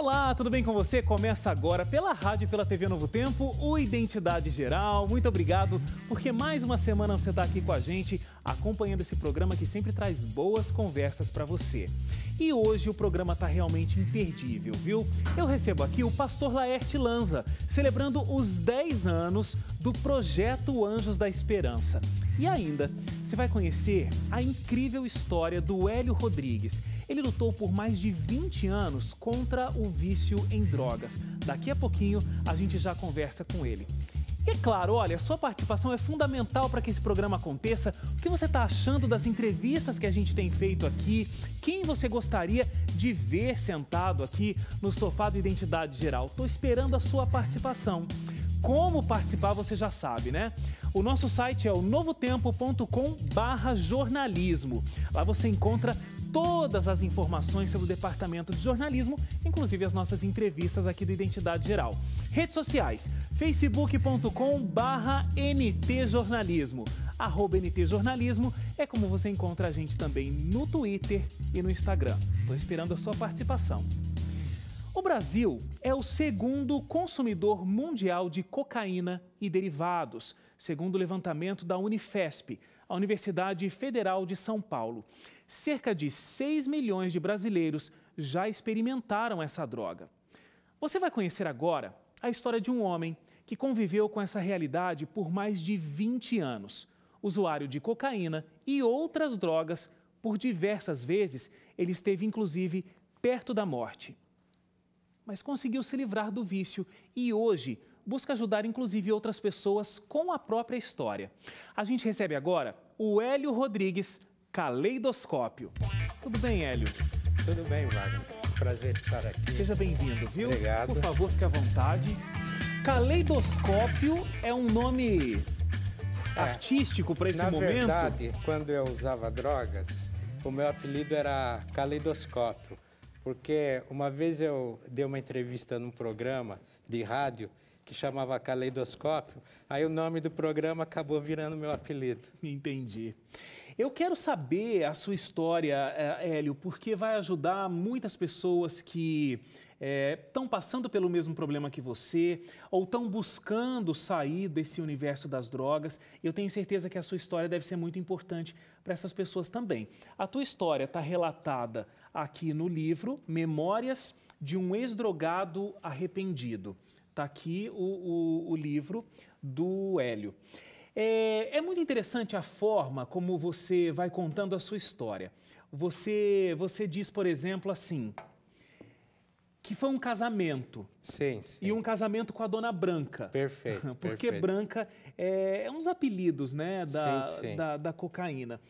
Olá, tudo bem com você? Começa agora pela rádio e pela TV Novo Tempo, o Identidade Geral. Muito obrigado, porque mais uma semana você está aqui com a gente acompanhando esse programa que sempre traz boas conversas para você. E hoje o programa está realmente imperdível, viu? Eu recebo aqui o pastor Laerte Lanza, celebrando os 10 anos do projeto Anjos da Esperança. E ainda, você vai conhecer a incrível história do Hélio Rodrigues. Ele lutou por mais de 20 anos contra o vício em drogas. Daqui a pouquinho a gente já conversa com ele. E é claro, olha, sua participação é fundamental para que esse programa aconteça. O que você está achando das entrevistas que a gente tem feito aqui? Quem você gostaria de ver sentado aqui no sofá do Identidade Geral? Estou esperando a sua participação. Como participar você já sabe, né? O nosso site é o novotempo.com/jornalismo. Lá você encontra todas as informações sobre o departamento de jornalismo, inclusive as nossas entrevistas aqui do Identidade Geral. Redes sociais, facebook.com barra ntjornalismo. Arroba ntjornalismo é como você encontra a gente também no Twitter e no Instagram. Estou esperando a sua participação. O Brasil é o segundo consumidor mundial de cocaína e derivados, segundo o levantamento da Unifesp, a Universidade Federal de São Paulo cerca de 6 milhões de brasileiros já experimentaram essa droga. Você vai conhecer agora a história de um homem que conviveu com essa realidade por mais de 20 anos. Usuário de cocaína e outras drogas, por diversas vezes, ele esteve inclusive perto da morte. Mas conseguiu se livrar do vício e hoje busca ajudar inclusive outras pessoas com a própria história. A gente recebe agora o Hélio Rodrigues, Caleidoscópio. Tudo bem, Hélio? Tudo bem, Wagner. Prazer estar aqui. Seja bem-vindo, viu? Obrigado. Por favor, fique à vontade. Caleidoscópio é um nome é. artístico para esse Na momento? Na verdade, quando eu usava drogas, o meu apelido era Caleidoscópio. Porque uma vez eu dei uma entrevista num programa de rádio que chamava Caleidoscópio, aí o nome do programa acabou virando meu apelido. Entendi. Eu quero saber a sua história, é, Hélio, porque vai ajudar muitas pessoas que estão é, passando pelo mesmo problema que você ou estão buscando sair desse universo das drogas. Eu tenho certeza que a sua história deve ser muito importante para essas pessoas também. A tua história está relatada aqui no livro Memórias de um Ex-Drogado Arrependido. Está aqui o, o, o livro do Hélio. É, é, muito interessante a forma como você vai contando a sua história. Você, você diz, por exemplo, assim, que foi um casamento. Sim, sim. E um casamento com a Dona Branca. Perfeito. Porque perfeito. Branca é, é uns apelidos, né, da, sim, sim. da, da cocaína.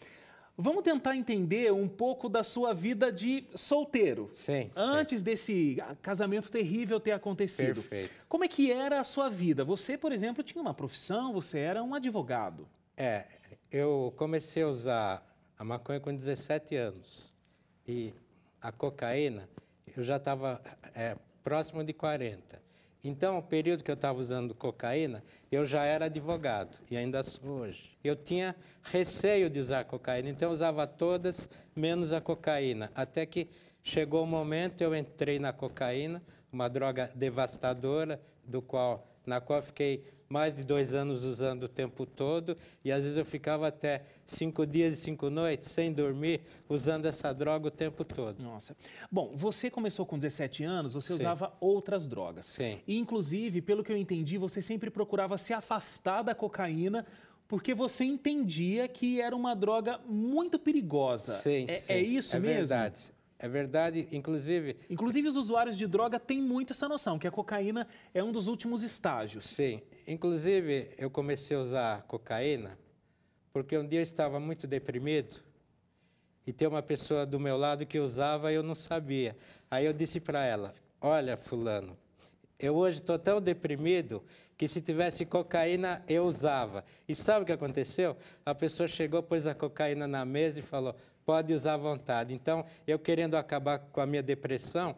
Vamos tentar entender um pouco da sua vida de solteiro. Sim. Antes sim. desse casamento terrível ter acontecido. Perfeito. Como é que era a sua vida? Você, por exemplo, tinha uma profissão, você era um advogado. É, eu comecei a usar a maconha com 17 anos. E a cocaína, eu já estava é, próximo de 40. Então, o período que eu estava usando cocaína, eu já era advogado e ainda sou hoje. Eu tinha receio de usar cocaína, então eu usava todas menos a cocaína. Até que chegou o momento eu entrei na cocaína, uma droga devastadora do qual na qual fiquei mais de dois anos usando o tempo todo e às vezes eu ficava até cinco dias e cinco noites sem dormir usando essa droga o tempo todo. Nossa. Bom, você começou com 17 anos, você Sim. usava outras drogas. Sim. E, inclusive, pelo que eu entendi, você sempre procurava se afastar da cocaína porque você entendia que era uma droga muito perigosa. Sim, é, é sim. é isso é mesmo? É verdade. É verdade, inclusive. Inclusive, os usuários de droga têm muito essa noção, que a cocaína é um dos últimos estágios. Sim. Inclusive, eu comecei a usar cocaína porque um dia eu estava muito deprimido e tem uma pessoa do meu lado que usava e eu não sabia. Aí eu disse para ela: Olha, Fulano, eu hoje estou tão deprimido que se tivesse cocaína eu usava. E sabe o que aconteceu? A pessoa chegou, pôs a cocaína na mesa e falou: pode usar à vontade. Então, eu querendo acabar com a minha depressão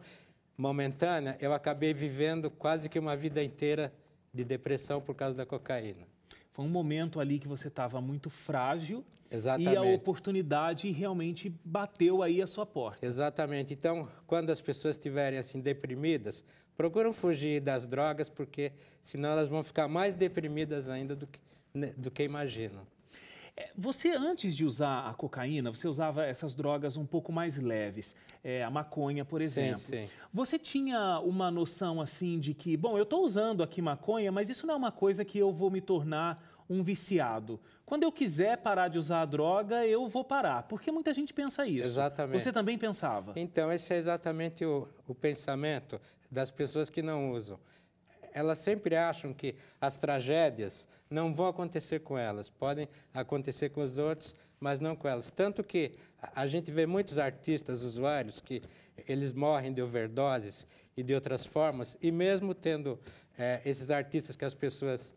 momentânea, eu acabei vivendo quase que uma vida inteira de depressão por causa da cocaína. Foi um momento ali que você estava muito frágil Exatamente. e a oportunidade realmente bateu aí a sua porta. Exatamente. Então, quando as pessoas estiverem assim deprimidas, procuram fugir das drogas porque senão elas vão ficar mais deprimidas ainda do que, né, do que imaginam. É, você, antes de usar a cocaína, você usava essas drogas um pouco mais leves, é, a maconha, por exemplo. Sim, sim. Você tinha uma noção assim de que, bom, eu estou usando aqui maconha, mas isso não é uma coisa que eu vou me tornar um viciado. Quando eu quiser parar de usar a droga, eu vou parar. Porque muita gente pensa isso. Exatamente. Você também pensava. Então, esse é exatamente o, o pensamento das pessoas que não usam elas sempre acham que as tragédias não vão acontecer com elas, podem acontecer com os outros, mas não com elas. Tanto que a gente vê muitos artistas, usuários, que eles morrem de overdoses e de outras formas, e mesmo tendo é, esses artistas que as pessoas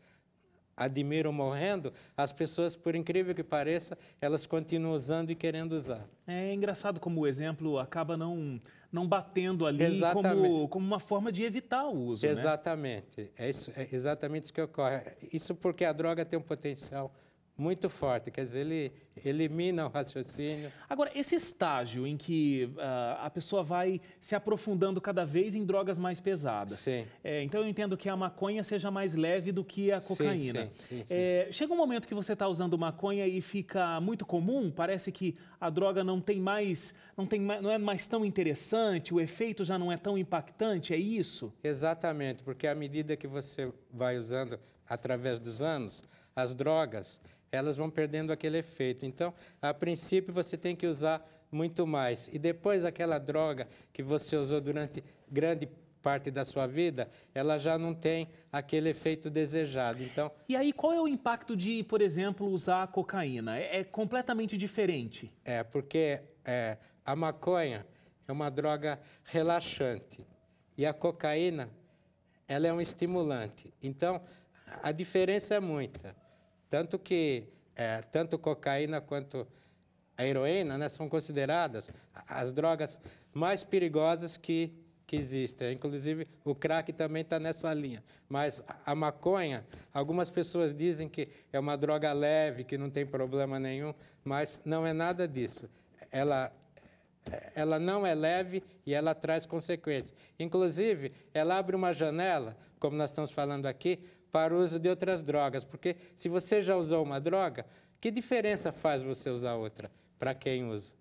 admiram morrendo, as pessoas, por incrível que pareça, elas continuam usando e querendo usar. É engraçado como o exemplo acaba não não batendo ali como, como uma forma de evitar o uso. Né? Exatamente. Né? É, isso, é exatamente isso que ocorre. Isso porque a droga tem um potencial muito forte, quer dizer, ele elimina o raciocínio. Agora, esse estágio em que uh, a pessoa vai se aprofundando cada vez em drogas mais pesadas. Sim. É, então eu entendo que a maconha seja mais leve do que a cocaína. Sim, sim, é, sim, é, chega um momento que você está usando maconha e fica muito comum, parece que a droga não tem mais, não tem mais, não é mais tão interessante, o efeito já não é tão impactante, é isso? Exatamente, porque à medida que você vai usando através dos anos, as drogas elas vão perdendo aquele efeito. Então, a princípio, você tem que usar muito mais. E depois, aquela droga que você usou durante grande parte da sua vida, ela já não tem aquele efeito desejado. Então. E aí, qual é o impacto de, por exemplo, usar a cocaína? É, é completamente diferente. É, porque é, a maconha é uma droga relaxante e a cocaína ela é um estimulante. Então, a diferença é muita. Tanto que é, tanto cocaína quanto a heroína né, são consideradas as drogas mais perigosas que, que existem. Inclusive, o crack também está nessa linha. Mas a maconha, algumas pessoas dizem que é uma droga leve, que não tem problema nenhum, mas não é nada disso. Ela ela não é leve e ela traz consequências. Inclusive, ela abre uma janela, como nós estamos falando aqui, para o uso de outras drogas, porque se você já usou uma droga, que diferença faz você usar outra para quem usa?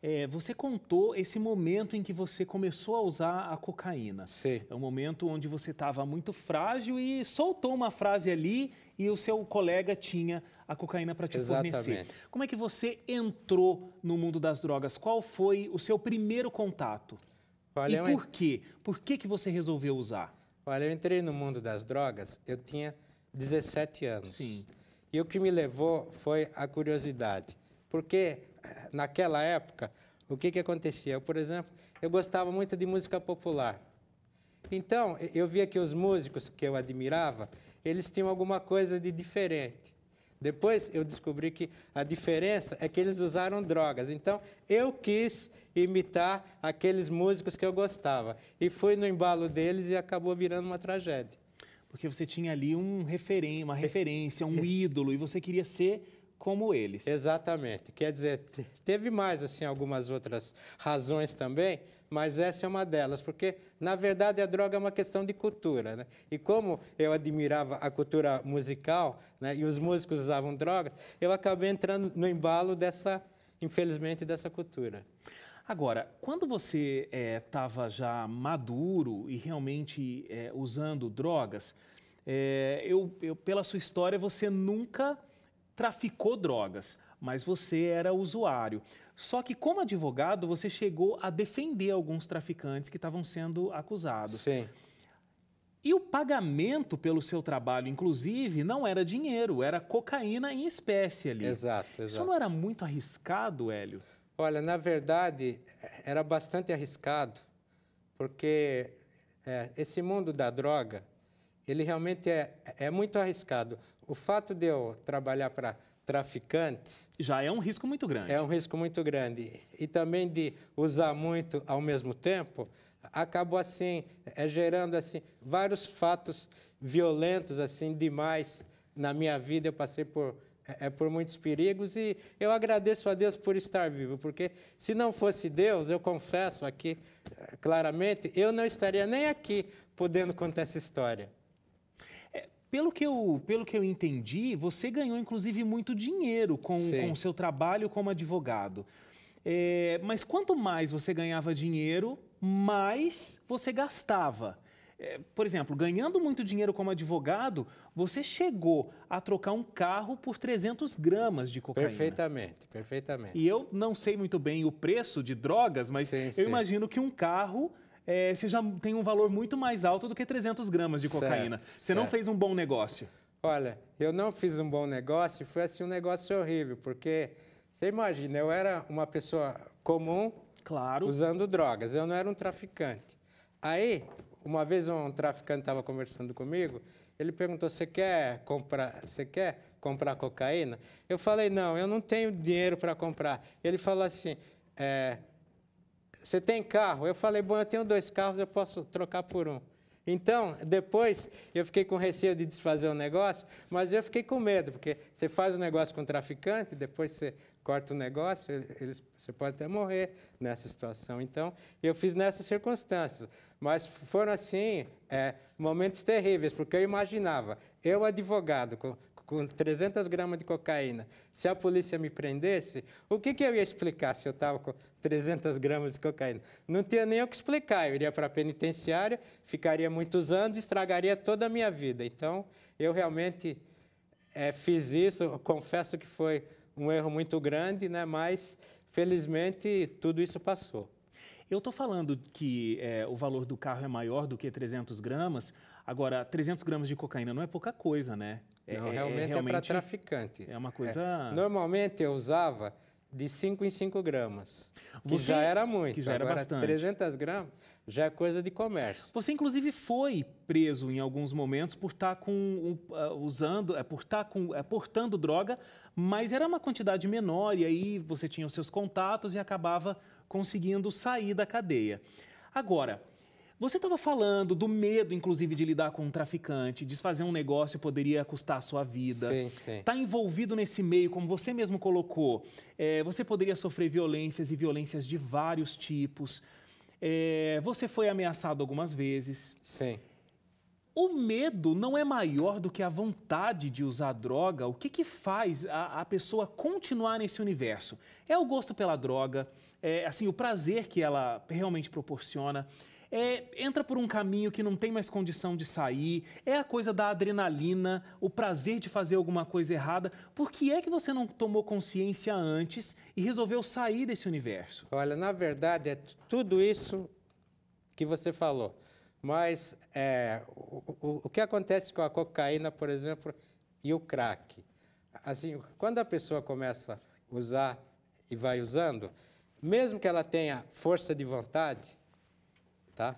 É, você contou esse momento em que você começou a usar a cocaína. Sim. É um momento onde você estava muito frágil e soltou uma frase ali e o seu colega tinha a cocaína para te Exatamente. fornecer. Como é que você entrou no mundo das drogas? Qual foi o seu primeiro contato? Olha, e por eu... quê? Por que, que você resolveu usar? Olha, eu entrei no mundo das drogas, eu tinha 17 anos. Sim. E o que me levou foi a curiosidade. Porque eh, naquela época, o que, que acontecia? Eu, por exemplo, eu gostava muito de música popular. Então, eu via que os músicos que eu admirava, eles tinham alguma coisa de diferente. Depois eu descobri que a diferença é que eles usaram drogas. Então eu quis imitar aqueles músicos que eu gostava. E fui no embalo deles e acabou virando uma tragédia. Porque você tinha ali um referen uma é. referência, um é. ídolo, e você queria ser como eles. Exatamente. Quer dizer, teve mais assim algumas outras razões também, mas essa é uma delas, porque na verdade a droga é uma questão de cultura, né? E como eu admirava a cultura musical, né, e os músicos usavam droga, eu acabei entrando no embalo dessa, infelizmente, dessa cultura. Agora, quando você estava eh, é, já maduro e realmente é, usando drogas, é, eu, eu, pela sua história, você nunca traficou drogas, mas você era usuário. Só que, como advogado, você chegou a defender alguns traficantes que estavam sendo acusados. Sim. E o pagamento pelo seu trabalho, inclusive, não era dinheiro, era cocaína em espécie ali. Exato, exato. Isso não era muito arriscado, Hélio? Olha, na verdade, era bastante arriscado, porque é, esse mundo da droga ele realmente é, é muito arriscado. O fato de eu trabalhar para traficantes. Já é um risco muito grande. É um risco muito grande. E também de usar muito ao mesmo tempo, acabou assim, é, gerando assim vários fatos violentos assim demais na minha vida. Eu passei por é, é por muitos perigos e eu agradeço a Deus por estar vivo, porque se não fosse Deus, eu confesso aqui é, claramente, eu não estaria nem aqui podendo contar essa história. Pelo que, eu, pelo que eu entendi, você ganhou inclusive muito dinheiro com, com o seu trabalho como advogado. É, mas quanto mais você ganhava dinheiro, mais você gastava. É, por exemplo, ganhando muito dinheiro como advogado, você chegou a trocar um carro por 300 gramas de cocaína. Perfeitamente, perfeitamente. E eu não sei muito bem o preço de drogas, mas sim, eu sim. imagino que um carro é, você já tem um valor muito mais alto do que 300 gramas de cocaína. Certo, você certo. não fez um bom negócio. Olha, eu não fiz um bom negócio, foi assim um negócio horrível, porque você imagina, eu era uma pessoa comum, claro, usando drogas, eu não era um traficante. Aí, uma vez um traficante estava conversando comigo, ele perguntou: "Você quer comprar, você quer comprar cocaína?" Eu falei: "Não, eu não tenho dinheiro para comprar". Ele falou assim: é, você tem carro? Eu falei, bom, eu tenho dois carros, eu posso trocar por um. Então, depois eu fiquei com receio de desfazer o negócio, mas eu fiquei com medo, porque você faz um negócio com o traficante, depois você corta o negócio, eles, você pode até morrer nessa situação. Então, eu fiz nessas circunstâncias. Mas foram, assim, é, momentos terríveis, porque eu imaginava, eu advogado, com, com 300 gramas de cocaína, se a polícia me prendesse, o que, que eu ia explicar se eu estava com 300 gramas de cocaína? Não tinha nem o que explicar. Eu iria para a penitenciária, ficaria muitos anos, estragaria toda a minha vida. Então, eu realmente é, fiz isso. Confesso que foi um erro muito grande, né? mas felizmente tudo isso passou. Eu estou falando que é, o valor do carro é maior do que 300 gramas. Agora, 300 gramas de cocaína não é pouca coisa, né? É, não, é, é realmente é, é para traficante. É uma coisa... É. Normalmente eu usava de 5 em 5 gramas. Que Você, já era muito. Que já era Agora, bastante. 300 gramas já é coisa de comércio. Você, inclusive, foi preso em alguns momentos por estar tá com, uh, usando, por estar tá com, portando droga, mas era uma quantidade menor e aí você tinha os seus contatos e acabava conseguindo sair da cadeia. Agora, você estava falando do medo, inclusive, de lidar com um traficante, desfazer um negócio poderia custar a sua vida. Sim, sim. Está envolvido nesse meio, como você mesmo colocou. É, você poderia sofrer violências e violências de vários tipos. É, você foi ameaçado algumas vezes. Sim. O medo não é maior do que a vontade de usar droga? O que, que faz a, a pessoa continuar nesse universo? É o gosto pela droga, é, assim o prazer que ela realmente proporciona, é, entra por um caminho que não tem mais condição de sair, é a coisa da adrenalina, o prazer de fazer alguma coisa errada. Por que é que você não tomou consciência antes e resolveu sair desse universo? Olha, na verdade, é tudo isso que você falou. Mas é, o, o, que acontece com a cocaína, por exemplo, e o crack? Assim, quando a pessoa começa a usar e vai usando, mesmo que ela tenha força de vontade, tá?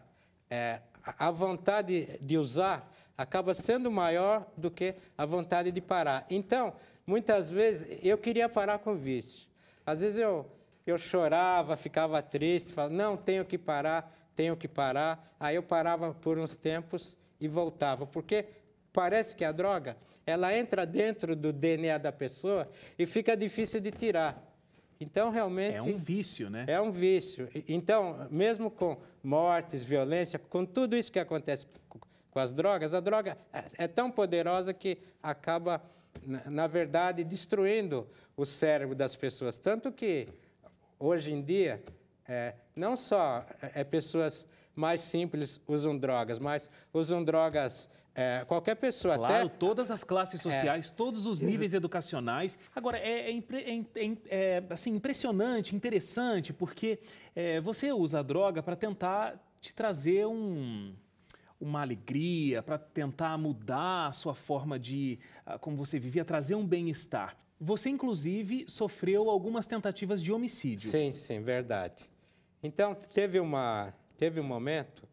É, a vontade de usar acaba sendo maior do que a vontade de parar. Então, muitas vezes eu queria parar com o vício. Às vezes eu, eu chorava, ficava triste, falava, não tenho que parar, tenho que parar. Aí eu parava por uns tempos e voltava, porque parece que a droga, ela entra dentro do DNA da pessoa e fica difícil de tirar. Então, realmente. É um vício, né? É um vício. Então, mesmo com mortes, violência, com tudo isso que acontece com as drogas, a droga é, é tão poderosa que acaba, na verdade, destruindo o cérebro das pessoas. Tanto que, hoje em dia, é, não só é, é, pessoas mais simples usam drogas, mas usam drogas é, qualquer pessoa. Claro, até... todas as classes é. sociais, é, todos os níveis educacionais. Agora, é, é, é assim, impressionante, interessante, porque você usa a droga para tentar te trazer um, uma alegria, para tentar mudar a sua forma de ah, como você vivia, trazer um bem-estar. Você, inclusive, sofreu algumas tentativas de homicídio. Sim, sim, verdade. Então, teve, uma, teve um momento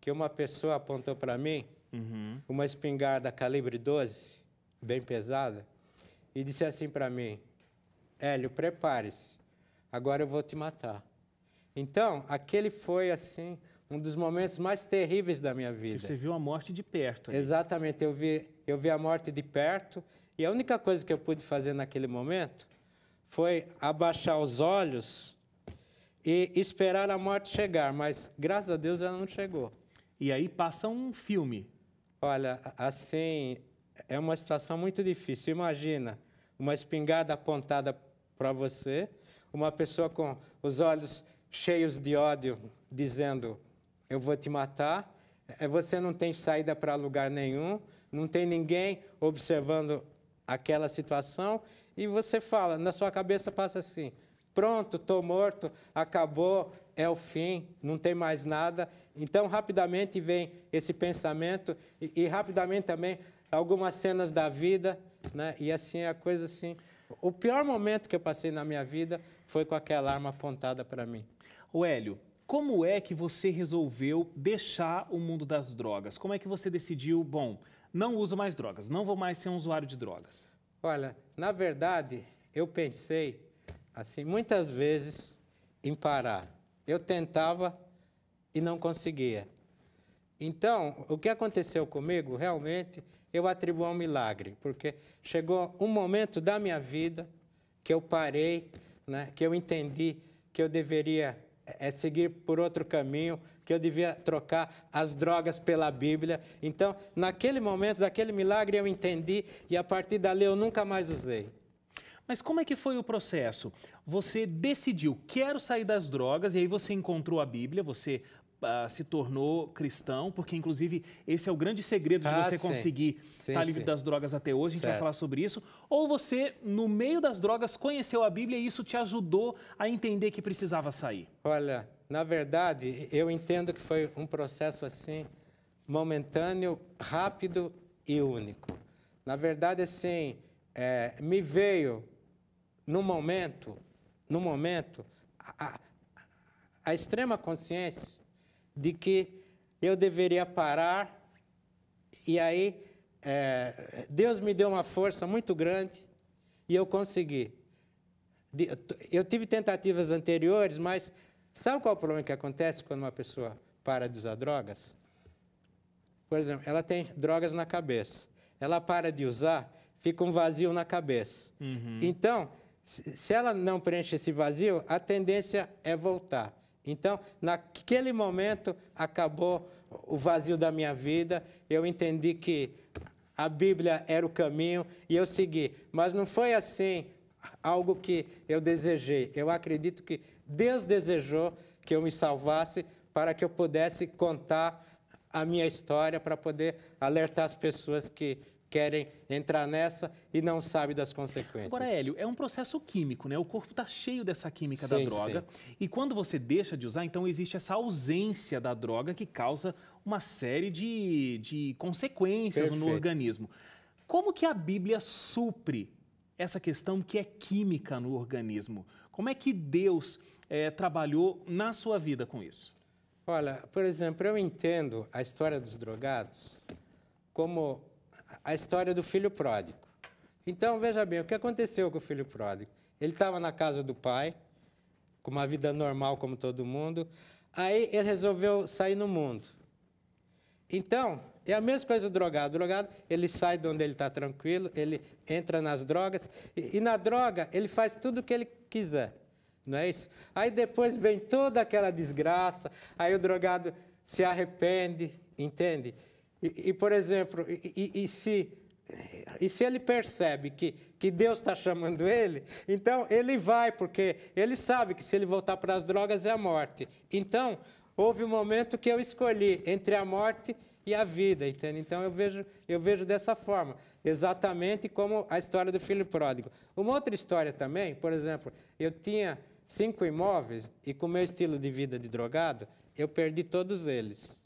que uma pessoa apontou para mim uhum. uma espingarda calibre 12, bem pesada, e disse assim para mim: Hélio, prepare-se, agora eu vou te matar. Então, aquele foi assim um dos momentos mais terríveis da minha vida. Você viu a morte de perto. Ali. Exatamente, eu vi, eu vi a morte de perto e a única coisa que eu pude fazer naquele momento foi abaixar os olhos e esperar a morte chegar, mas graças a Deus ela não chegou. E aí passa um filme. Olha, assim, é uma situação muito difícil. Imagina uma espingarda apontada para você, uma pessoa com os olhos cheios de ódio dizendo: Eu vou te matar. É, você não tem saída para lugar nenhum, não tem ninguém observando aquela situação e você fala, na sua cabeça passa assim: Pronto, estou morto, acabou, é o fim, não tem mais nada. Então, rapidamente vem esse pensamento e, e rapidamente também algumas cenas da vida, né? E assim, a coisa assim. O pior momento que eu passei na minha vida foi com aquela arma apontada para mim. O Hélio, como é que você resolveu deixar o mundo das drogas? Como é que você decidiu, bom, não uso mais drogas, não vou mais ser um usuário de drogas? Olha, na verdade, eu pensei assim, muitas vezes em parar. Eu tentava e não conseguia. Então, o que aconteceu comigo, realmente, eu atribuo a um milagre, porque chegou um momento da minha vida que eu parei, né, que eu entendi que eu deveria é seguir por outro caminho, que eu devia trocar as drogas pela Bíblia. Então, naquele momento, daquele milagre, eu entendi e a partir dali eu nunca mais usei. Mas como é que foi o processo? Você decidiu, quero sair das drogas, e aí você encontrou a Bíblia, você uh, se tornou cristão, porque inclusive esse é o grande segredo de ah, você sim. conseguir sim, estar tá livre das drogas até hoje, certo. a gente vai falar sobre isso. Ou você, no meio das drogas, conheceu a Bíblia e isso te ajudou a entender que precisava sair? Olha, na verdade, eu entendo que foi um processo assim, momentâneo, rápido e único. Na verdade, assim, é, me veio no momento, no momento, a, a extrema consciência de que eu deveria parar, e aí é, Deus me deu uma força muito grande e eu consegui. Eu tive tentativas anteriores, mas sabe qual é o problema que acontece quando uma pessoa para de usar drogas? Por exemplo, ela tem drogas na cabeça. Ela para de usar, fica um vazio na cabeça. Uhum. Então, se ela não preenche esse vazio, a tendência é voltar. Então, naquele momento, acabou o vazio da minha vida, eu entendi que a Bíblia era o caminho e eu segui. Mas não foi assim algo que eu desejei. Eu acredito que Deus desejou que eu me salvasse para que eu pudesse contar a minha história, para poder alertar as pessoas que querem entrar nessa e não sabem das consequências. Agora, Hélio, é um processo químico, né? O corpo está cheio dessa química sim, da droga. Sim. E quando você deixa de usar, então existe essa ausência da droga que causa uma série de, de consequências Perfeito. no organismo. Como que a Bíblia supre essa questão que é química no organismo? Como é que Deus é, trabalhou na sua vida com isso? Olha, por exemplo, eu entendo a história dos drogados como a história do filho pródigo. Então, veja bem, o que aconteceu com o filho pródigo? Ele estava na casa do pai, com uma vida normal como todo mundo, aí ele resolveu sair no mundo. Então, é a mesma coisa do drogado. O drogado, ele sai de onde ele está tranquilo, ele entra nas drogas, e, e na droga ele faz tudo o que ele quiser, não é isso? Aí depois vem toda aquela desgraça, aí o drogado se arrepende, entende? E, por exemplo, e, e, se, e se ele percebe que, que Deus está chamando ele, então ele vai, porque ele sabe que se ele voltar para as drogas é a morte. Então, houve um momento que eu escolhi entre a morte e a vida, entende? Então eu vejo, eu vejo dessa forma, exatamente como a história do filho pródigo. Uma outra história também, por exemplo, eu tinha cinco imóveis e com meu estilo de vida de drogado, eu perdi todos eles.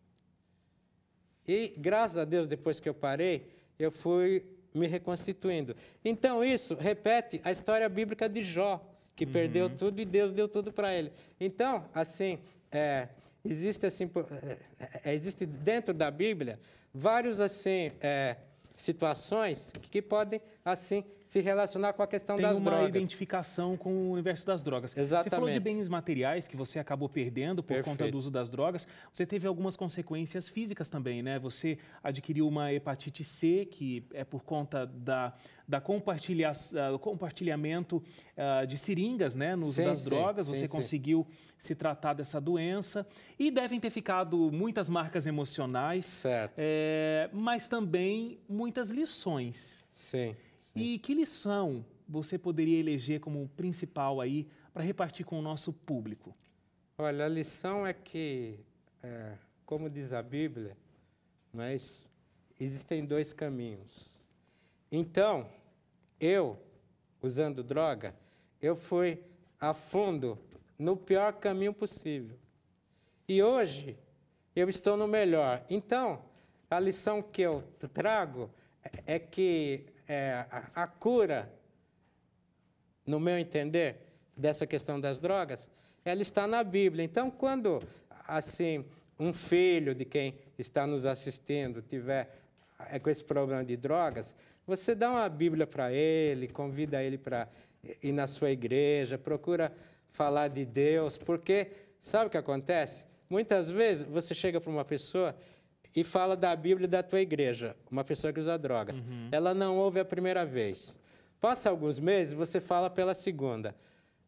E graças a Deus, depois que eu parei, eu fui me reconstituindo. Então, isso repete a história bíblica de Jó, que uhum. perdeu tudo e Deus deu tudo para ele. Então, assim, é, existe, assim é, é, é, existe dentro da Bíblia vários assim é, situações que podem assim se relacionar com a questão Tem das drogas. Tem uma identificação com o universo das drogas. Exatamente. Você falou de bens materiais que você acabou perdendo por Perfeito. conta do uso das drogas. Você teve algumas consequências físicas também, né? Você adquiriu uma hepatite C, que é por conta da, da compartilha, ah, compartilhamento uh, de seringas, né? No uso sim, das sim, drogas. Sim, você conseguiu se tratar dessa doença. E devem ter ficado muitas marcas emocionais. Certo. É, mas também muitas lições. Sim. Sim. E que lição você poderia eleger como principal aí para repartir com o nosso público? Olha, a lição é que, é, como diz a Bíblia, mas existem dois caminhos. Então, eu, usando droga, eu fui a fundo no pior caminho possível. E hoje eu estou no melhor. Então, a lição que eu trago é, é que é, a, a cura, no meu entender, dessa questão das drogas, ela está na Bíblia. Então, quando assim um filho de quem está nos assistindo tiver é, com esse problema de drogas, você dá uma Bíblia para ele, convida ele para ir na sua igreja, procura falar de Deus, porque sabe o que acontece? Muitas vezes você chega para uma pessoa e fala da Bíblia da tua igreja, uma pessoa que usa drogas. Uhum. Ela não ouve a primeira vez. Passa alguns meses, você fala pela segunda.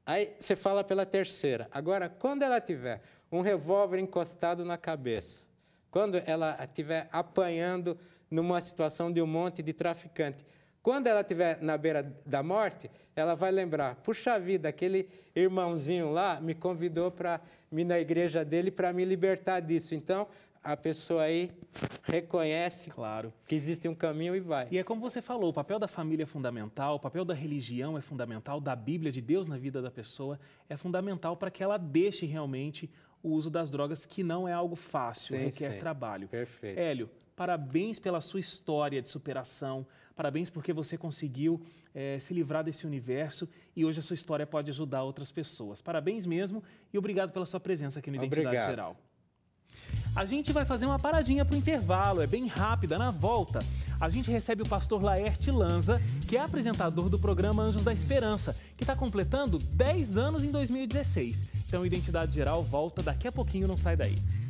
Aí você fala pela terceira. Agora, quando ela tiver um revólver encostado na cabeça, quando ela estiver apanhando numa situação de um monte de traficante, quando ela estiver na beira da morte, ela vai lembrar: puxa vida, aquele irmãozinho lá me convidou para ir na igreja dele para me libertar disso. Então, a pessoa aí reconhece claro. que existe um caminho e vai. E é como você falou, o papel da família é fundamental, o papel da religião é fundamental, da Bíblia de Deus na vida da pessoa é fundamental para que ela deixe realmente o uso das drogas, que não é algo fácil, sim, requer sim. trabalho. Perfeito. Hélio, parabéns pela sua história de superação, parabéns porque você conseguiu é, se livrar desse universo e hoje a sua história pode ajudar outras pessoas. Parabéns mesmo e obrigado pela sua presença aqui no Identidade obrigado. Geral. A gente vai fazer uma paradinha pro intervalo, é bem rápida, na volta. A gente recebe o pastor Laerte Lanza, que é apresentador do programa Anjos da Esperança, que está completando 10 anos em 2016. Então, Identidade Geral volta daqui a pouquinho, não sai daí.